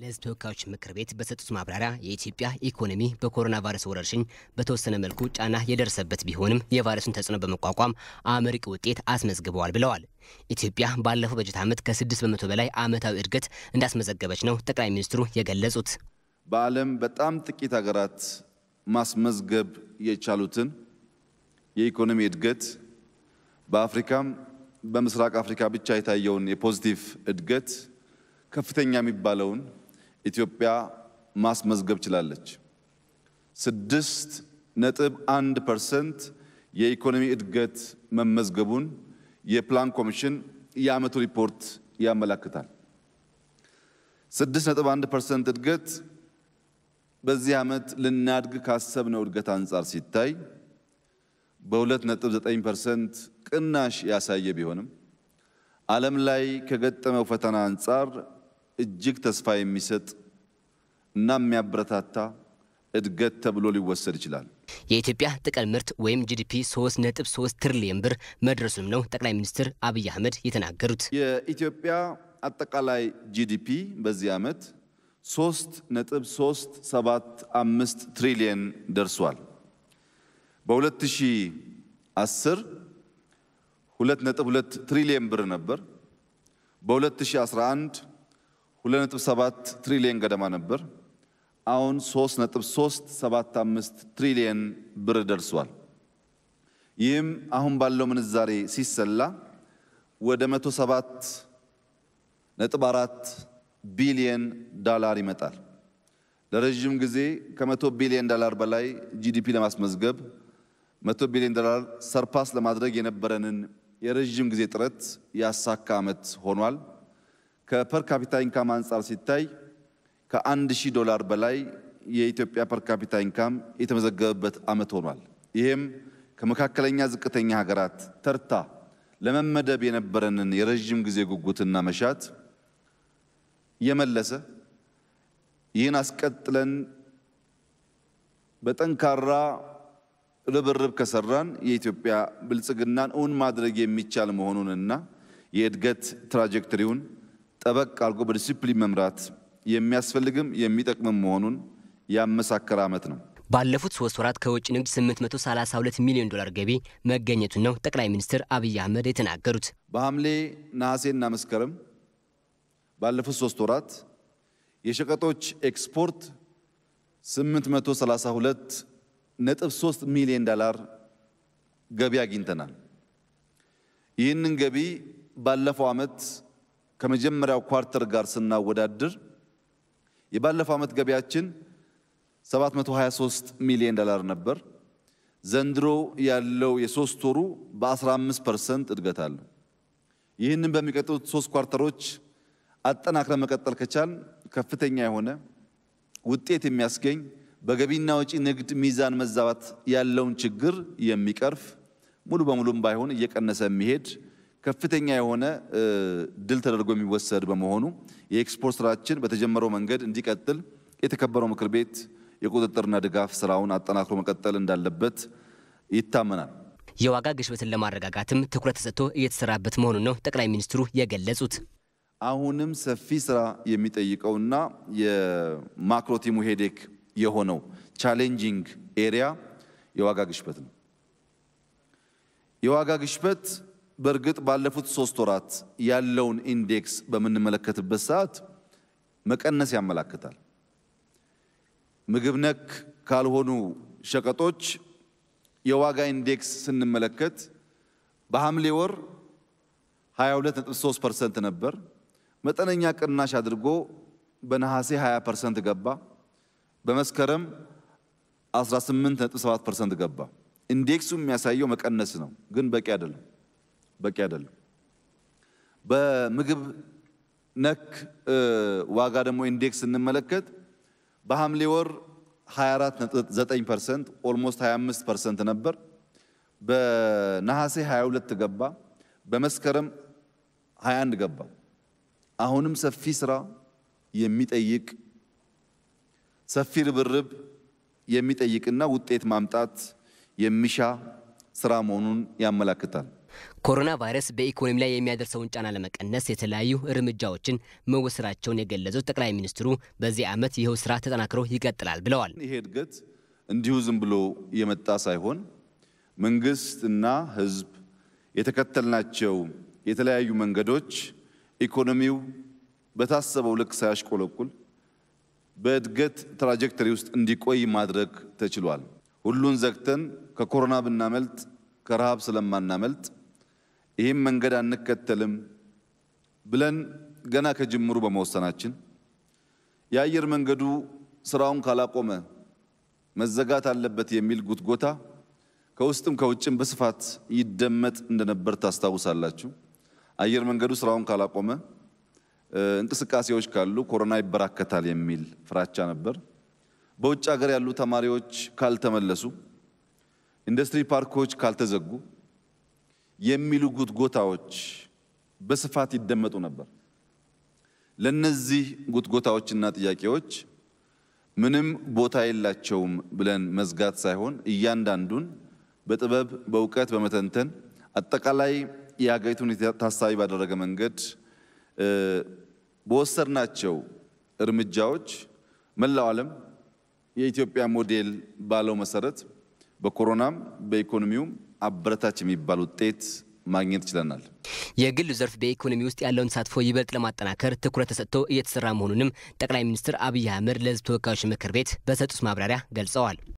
ለሕዝብ ተወካዮች ምክር ቤት በሰጡት ማብራሪያ የኢትዮጵያ ኢኮኖሚ በኮሮና ቫይረስ ወረርሽኝ በተወሰነ መልኩ ጫና የደረሰበት ቢሆንም የቫይረሱን ተጽዕኖ በመቋቋም አመርቂ ውጤት አስመዝግበዋል ብለዋል። ኢትዮጵያ ባለፈው በጀት ዓመት ከ6 በመቶ በላይ ዓመታዊ እድገት እንዳስመዘገበች ነው ጠቅላይ ሚኒስትሩ የገለጹት። በዓለም በጣም ጥቂት ሀገራት ማስመዝገብ የቻሉትን የኢኮኖሚ እድገት በአፍሪካም በምስራቅ አፍሪካ ብቻ የታየውን የፖዚቲቭ እድገት ከፍተኛ የሚባለውን ኢትዮጵያ ማስመዝገብ ችላለች። ስድስት ነጥብ አንድ ፐርሰንት የኢኮኖሚ እድገት መመዝገቡን የፕላን ኮሚሽን የዓመቱ ሪፖርት ያመላክታል። ስድስት ነጥብ አንድ ፐርሰንት እድገት በዚህ ዓመት ልናድግ ካሰብነው እድገት አንጻር ሲታይ በሁለት ነጥብ ዘጠኝ ፐርሰንት ቅናሽ ያሳየ ቢሆንም ዓለም ላይ ከገጠመው ፈተና አንጻር እጅግ ተስፋ የሚሰጥ እና የሚያበረታታ እድገት ተብሎ ሊወሰድ ይችላል። የኢትዮጵያ ጥቅል ምርት ወይም ጂዲፒ 3.3 ትሪሊየን ብር መድረሱም ነው ጠቅላይ ሚኒስትር አብይ አህመድ የተናገሩት። የኢትዮጵያ አጠቃላይ ጂዲፒ በዚህ ዓመት 3.375 ትሪሊየን ደርሷል። በ2010 2.2 ትሪሊየን ብር ነበር። በ2011 2.7 ትሪሊየን ገደማ ነበር። አሁን 3.375 ትሪሊየን ብር ደርሷል። ይህም አሁን ባለው ምንዛሬ ሲሰላ ወደ 107 4 ቢሊየን ዳላር ይመጣል። ለረዥም ጊዜ ከ100 ቢሊየን ዳላር በላይ ጂዲፒ ለማስመዝገብ 100 ቢሊዮን ዶላር ሰርፓስ ለማድረግ የነበረንን የረዥም ጊዜ ጥረት ያሳካ ዓመት ሆኗል። ከፐር ካፒታ ኢንካም አንጻር ሲታይ ከአንድ ሺህ ዶላር በላይ የኢትዮጵያ ፐር ካፒታ ኢንካም የተመዘገበበት ዓመት ሆኗል። ይህም ከመካከለኛ ዝቅተኛ ሀገራት ተርታ ለመመደብ የነበረንን የረዥም ጊዜ ጉጉትና መሻት የመለሰ ይህን አስቀጥለን በጠንካራ ርብርብ ከሰራን የኢትዮጵያ ብልጽግናን እውን ማድረግ የሚቻል መሆኑንና የእድገት ትራጀክተሪውን ጠበቅ አድርጎ በዲሲፕሊን መምራት የሚያስፈልግም የሚጠቅምም መሆኑን ያመሳከረ ዓመት ነው። ባለፉት ሶስት ወራት ከውጭ ንግድ 832 ሚሊዮን ዶላር ገቢ መገኘቱን ነው ጠቅላይ ሚኒስትር አብይ አህመድ የተናገሩት። በሐምሌ ነሐሴና መስከረም ባለፉት ሶስት ወራት የሸቀጦች ኤክስፖርት 832 ነጥብ 3 ሚሊዮን ዶላር ገቢ አግኝተናል። ይህንን ገቢ ባለፈው ዓመት ከመጀመሪያው ኳርተር ጋር ስናወዳድር የባለፈው ዓመት ገቢያችን 723 ሚሊዮን ዶላር ነበር። ዘንድሮ ያለው የሶስት ወሩ በ15 ፐርሰንት እድገት አለው። ይህንን በሚቀጥሉት ሶስት ኳርተሮች አጠናክረን መቀጠል ከቻል ከፍተኛ የሆነ ውጤት የሚያስገኝ በገቢና ወጪ ንግድ ሚዛን መዛባት ያለውን ችግር የሚቀርፍ ሙሉ በሙሉም ባይሆን እየቀነሰ የሚሄድ ከፍተኛ የሆነ ድል ተደርጎ የሚወሰድ በመሆኑ የኤክስፖርት ስራችን በተጀመረው መንገድ እንዲቀጥል የተከበረው ምክር ቤት የቁጥጥርና ድጋፍ ስራውን አጠናክሮ መቀጠል እንዳለበት ይታመናል። የዋጋ ግሽበትን ለማረጋጋትም ትኩረት ተሰጥቶ እየተሰራበት መሆኑን ነው ጠቅላይ ሚኒስትሩ የገለጹት። አሁንም ሰፊ ስራ የሚጠይቀውና የማክሮ ቲሙ ሄዴክ የሆነው ቻሌንጂንግ ኤሪያ የዋጋ ግሽበት ነው። የዋጋ ግሽበት በእርግጥ ባለፉት ሶስት ወራት ያለውን ኢንዴክስ በምንመለከትበት ሰዓት መቀነስ ያመላክታል። ምግብ ነክ ካልሆኑ ሸቀጦች የዋጋ ኢንዴክስ ስንመለከት በሐምሌ ወር 22.3 ፐርሰንት ነበር። መጠነኛ ቅናሽ አድርጎ በነሐሴ 20 ፐርሰንት ገባ። በመስከረም 18.7 ፐርሰንት ገባ። ኢንዴክሱ የሚያሳየው መቀነስ ነው፣ ግን በቂ አይደለም። በቂ አይደለም። በምግብ ነክ ዋጋ ደግሞ ኢንዴክስ ስንመለከት በሐምሌ ወር 24.9 ፐርሰንት ኦልሞስት 25 ፐርሰንት ነበር። በነሐሴ 22 ገባ፣ በመስከረም 21 ገባ። አሁንም ሰፊ ስራ የሚጠይቅ ሰፊ ርብርብ የሚጠይቅና ውጤት ማምጣት የሚሻ ስራ መሆኑን ያመላክታል። ኮሮና ቫይረስ በኢኮኖሚ ላይ የሚያደርሰውን ጫና ለመቀነስ የተለያዩ እርምጃዎችን መወሰዳቸውን የገለጹት ጠቅላይ ሚኒስትሩ በዚህ ዓመት ይኸው ስራ ተጠናክሮ ይቀጥላል ብለዋል። ይሄ እድገት እንዲሁ ዝም ብሎ የመጣ ሳይሆን መንግስትና ህዝብ የተከተልናቸው የተለያዩ መንገዶች ኢኮኖሚው በታሰበው ልክ ሳያሽቆለቁል በእድገት ትራጀክተሪ ውስጥ እንዲቆይ ማድረግ ተችሏል። ሁሉን ዘግተን ከኮሮና ብናመልጥ ከረሃብ ስለማናመልጥ ይህም መንገድ አንከተልም ብለን ገና ከጅምሩ በመወሰናችን የአየር መንገዱ ስራውን ካላቆመ መዘጋት አለበት የሚል ጉትጎታ ከውስጥም ከውጭም በስፋት ይደመጥ እንደነበር ታስታውሳላችሁ። አየር መንገዱ ስራውን ካላቆመ እንቅስቃሴዎች ካሉ ኮሮና ይበራከታል የሚል ፍራቻ ነበር። በውጭ ሀገር ያሉ ተማሪዎች ካልተመለሱ፣ ኢንዱስትሪ ፓርኮች ካልተዘጉ የሚሉ ጉትጎታዎች በስፋት ይደመጡ ነበር። ለነዚህ ጉትጎታዎችና ጥያቄዎች ምንም ቦታ የላቸውም ብለን መዝጋት ሳይሆን እያንዳንዱን በጥበብ በእውቀት በመተንተን አጠቃላይ የሀገሪቱን ታሳቢ ባደረገ መንገድ በወሰድናቸው እርምጃዎች መላው ዓለም የኢትዮጵያ ሞዴል ባለው መሰረት በኮሮናም በኢኮኖሚውም አበረታች የሚባል ውጤት ማግኘት ችለናል። የግል ዘርፍ በኢኮኖሚ ውስጥ ያለውን ተሳትፎ ይበልጥ ለማጠናከር ትኩረት ተሰጥቶ እየተሰራ መሆኑንም ጠቅላይ ሚኒስትር አብይ አህመድ ለህዝብ ተወካዮች ምክር ቤት በሰጡት ማብራሪያ ገልጸዋል።